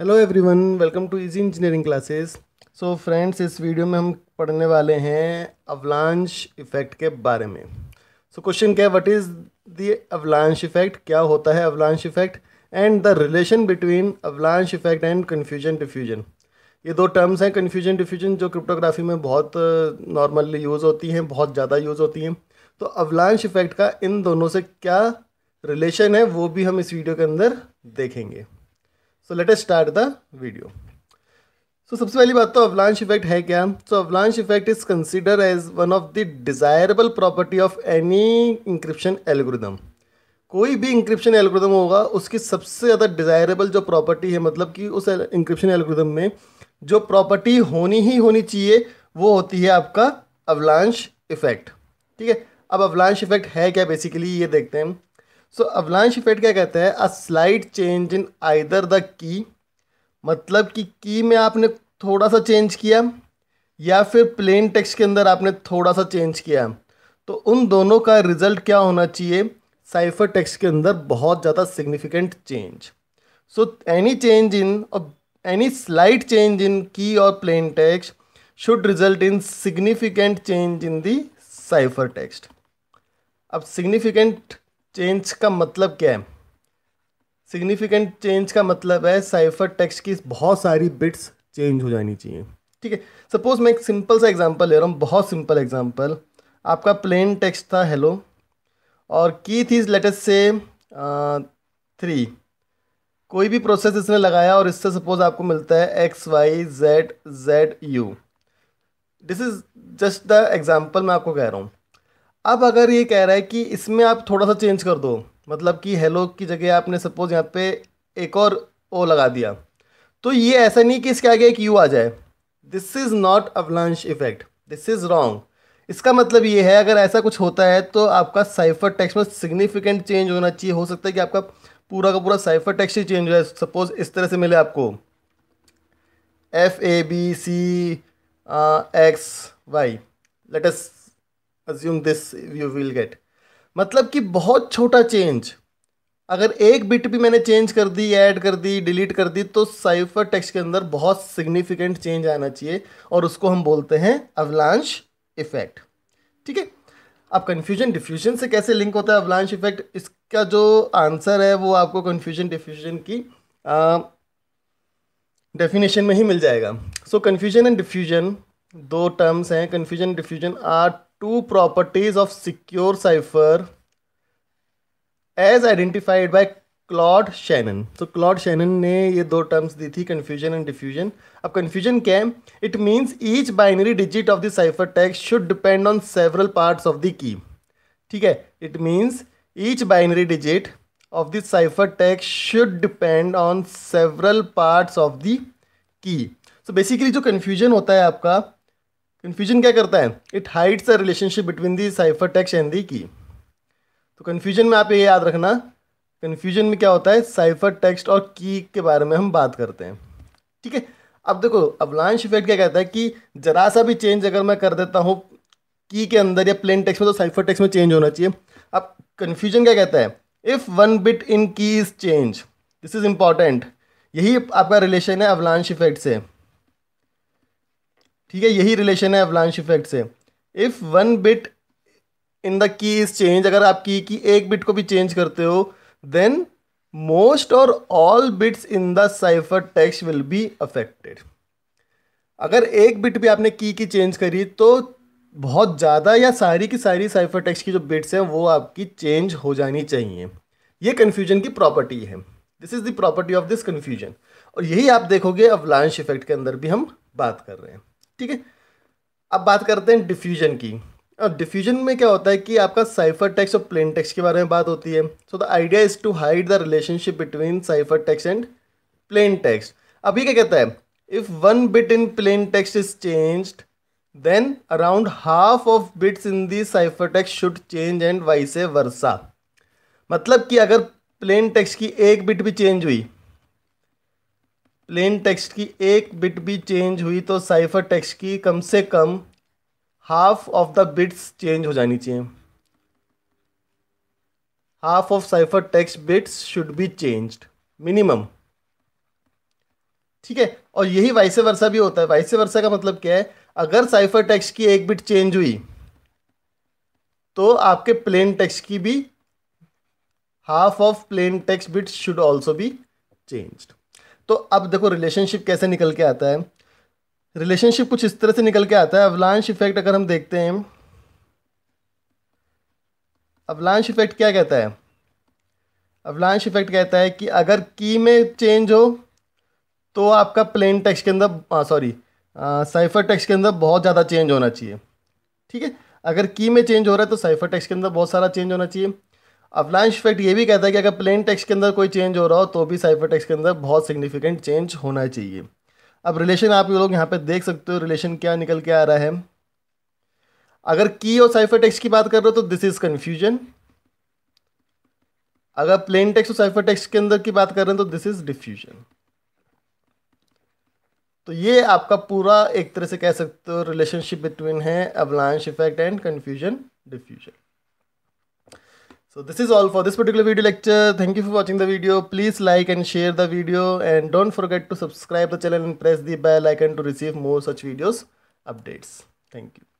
Hello everyone welcome to easy engineering classes so friends इस video में हम पढ़ने वाले हैं अवलांश इफ़ेक्ट के बारे में सो क्वेश्चन क्या है what is the avalanche effect क्या होता है avalanche effect and the relation between avalanche effect and confusion diffusion ये दो टर्म्स हैं कन्फ्यूजन डिफ्यूजन जो क्रिप्टोग्राफी में बहुत नॉर्मली uh, यूज़ होती हैं बहुत ज़्यादा यूज़ होती हैं तो अवलांश इफ़ेक्ट का इन दोनों से क्या रिलेशन है वो भी हम इस वीडियो के अंदर देखेंगे so let's start the video so सबसे पहली बात तो अवलांश इफेक्ट है क्या so avalanche effect is consider as one of the desirable property of any encryption algorithm कोई भी इंक्रिप्शन एल्गोरिदम होगा उसकी सबसे ज़्यादा डिज़ायरेबल जो प्रॉपर्टी है मतलब कि उस इंक्रिप्शन एल्गोरिदम में जो प्रॉपर्टी होनी ही होनी चाहिए वो होती है आपका अवलांश इफेक्ट ठीक है अब अवलांश इफेक्ट है क्या बेसिकली ये देखते हैं सो अवलांश इफेक्ट क्या कहते हैं a slight change in either the key मतलब कि की में आपने थोड़ा सा चेंज किया या फिर प्लेन टेक्स्ट के अंदर आपने थोड़ा सा चेंज किया तो उन दोनों का रिजल्ट क्या होना चाहिए साइफर टेक्स्ट के अंदर बहुत ज़्यादा significant change so any change in और any slight change in key और plain text should result in significant change in cipher text अब सिग्निफिकेंट चेंज का मतलब क्या है सिग्निफिकेंट चेंज का मतलब है साइफर टेक्स्ट की बहुत सारी बिट्स चेंज हो जानी चाहिए ठीक है सपोज मैं एक सिंपल सा एग्जांपल ले रहा हूँ बहुत सिंपल एग्जांपल आपका प्लेन टेक्स्ट था हेलो और की थी लेटेस्ट से थ्री कोई भी प्रोसेस इसने लगाया और इससे सपोज आपको मिलता है X Y Z Z U this is just the example मैं आपको कह रहा हूँ अब अगर ये कह रहा है कि इसमें आप थोड़ा सा चेंज कर दो मतलब कि हेलो की जगह आपने सपोज यहाँ पे एक और ओ लगा दिया तो ये ऐसा नहीं कि इसके आगे एक यू आ जाए this is not avalanche effect this is wrong इसका मतलब ये है अगर ऐसा कुछ होता है तो आपका साइफर टैक्स में सिग्निफिकेंट चेंज होना चाहिए हो सकता है कि आपका पूरा का पूरा साइफर टैक्स ही चेंज हो जाए सपोज इस तरह से मिले आपको F A B C X Y let's assume this you will get मतलब कि बहुत छोटा चेंज अगर एक बिट भी मैंने चेंज कर दी ऐड कर दी डिलीट कर दी तो साइफर टेक्स्ट के अंदर बहुत सिग्निफिकेंट चेंज आना चाहिए और उसको हम बोलते हैं अवलांश इफेक्ट ठीक है अब कन्फ्यूजन डिफ्यूजन से कैसे लिंक होता है अवलांश इफेक्ट इसका जो आंसर है वो आपको कन्फ्यूजन डिफ्यूजन की डेफिनेशन में ही मिल जाएगा सो कन्फ्यूजन एंड डिफ्यूजन दो टर्म्स हैं confusion diffusion are two properties of secure cipher as identified by Claude Shannon तो क्लॉड शैनन ने ये दो टर्म्स दी थी कन्फ्यूजन एंड डिफ्यूजन अब कन्फ्यूजन क्या है it means each binary digit of the cipher text should depend on several parts of the key ठीक है it means each binary digit of the cipher text should depend on several parts of the key so basically जो confusion होता है आपका confusion क्या करता है it hides a relationship between the cipher text and the key तो confusion में आप ये याद रखना कन्फ्यूजन में क्या होता है साइफर टेक्स्ट और की के बारे में हम बात करते हैं ठीक है अब देखो अवलांश इफेक्ट क्या कहता है कि जरा सा भी चेंज अगर मैं कर देता हूँ की के अंदर या प्लेन टेक्स्ट में तो साइफर टेक्स्ट में चेंज होना चाहिए अब कन्फ्यूजन क्या कहता है if one bit in key is change this is important यही आपका रिलेशन है अवलांश इफेक्ट से ठीक है यही रिलेशन है अवलांश इफेक्ट से if one bit in the key is change अगर आप की की एक बिट को भी चेंज करते हो देन मोस्ट और all bits in the cipher text will be affected अगर एक बिट भी आपने की की चेंज करी तो बहुत ज़्यादा या सारी की सारी साइफर टेक्स्ट की जो बिट्स हैं वो आपकी चेंज हो जानी चाहिए ये कन्फ्यूजन की प्रॉपर्टी है this is the property of this confusion और यही आप देखोगे अवलांश इफेक्ट के अंदर भी हम बात कर रहे हैं ठीक है अब बात करते हैं डिफ्यूजन की और डिफ्यूजन में क्या होता है कि आपका साइफर टेक्स और प्लेन टेक्स के बारे में बात होती है so the idea is to hide the relationship between cipher text and plain text अब ये क्या कहता है if one bit in plain text is changed then around half of bits in the cipher text should change and vice a versa मतलब कि अगर plane takes की एक बिट भी चेंज हुई प्लेन टेक्स्ट की एक बिट भी चेंज हुई तो साइफर टेक्स्ट की कम से कम half of the bits change हो जानी चाहिए half of cipher text bits should be changed minimum ठीक है और यही वाइसे वर्षा भी होता है वाइसे वर्षा का मतलब क्या है अगर साइफर टेक्स्ट की एक बिट चेंज हुई तो आपके प्लेन टेक्स्ट की भी half of plain text bits should also be changed तो अब देखो रिलेशनशिप कैसे निकल के आता है रिलेशनशिप कुछ इस तरह से निकल के आता है अवलांश इफेक्ट अगर हम देखते हैं अवलांश इफेक्ट क्या कहता है अवलांश इफेक्ट कहता है कि अगर की में चेंज हो तो आपका प्लेन टेक्स्ट के अंदर सॉरी साइफर टेक्स्ट के अंदर बहुत ज़्यादा चेंज होना चाहिए ठीक है अगर की में चेंज हो रहा है तो साइफर टेक्स्ट के अंदर बहुत सारा चेंज होना चाहिए अवलांश इफेक्ट ये भी कहता है कि अगर प्लेन टेक्स्ट के अंदर कोई चेंज हो रहा हो तो भी साइफर टेक्स्ट के अंदर बहुत सिग्निफिकेंट चेंज होना चाहिए अब रिलेशन आप लोग यहाँ पे देख सकते हो रिलेशन क्या निकल के आ रहा है अगर की और साइफर टेक्स्ट की बात कर रहे हो तो दिस इज कन्फ्यूजन अगर प्लेन टेक्स्ट और साइफर टेक्स्ट के अंदर की बात कर रहे हैं तो दिस इज डिफ्यूजन तो ये आपका पूरा एक तरह से कह सकते हो रिलेशनशिप बिटवीन है avalanche effect and confusion diffusion So this is all for this particular video lecture. Thank you for watching the video. Please like and share the video and don't forget to subscribe the channel and press the bell icon to receive more such videos updates. Thank you.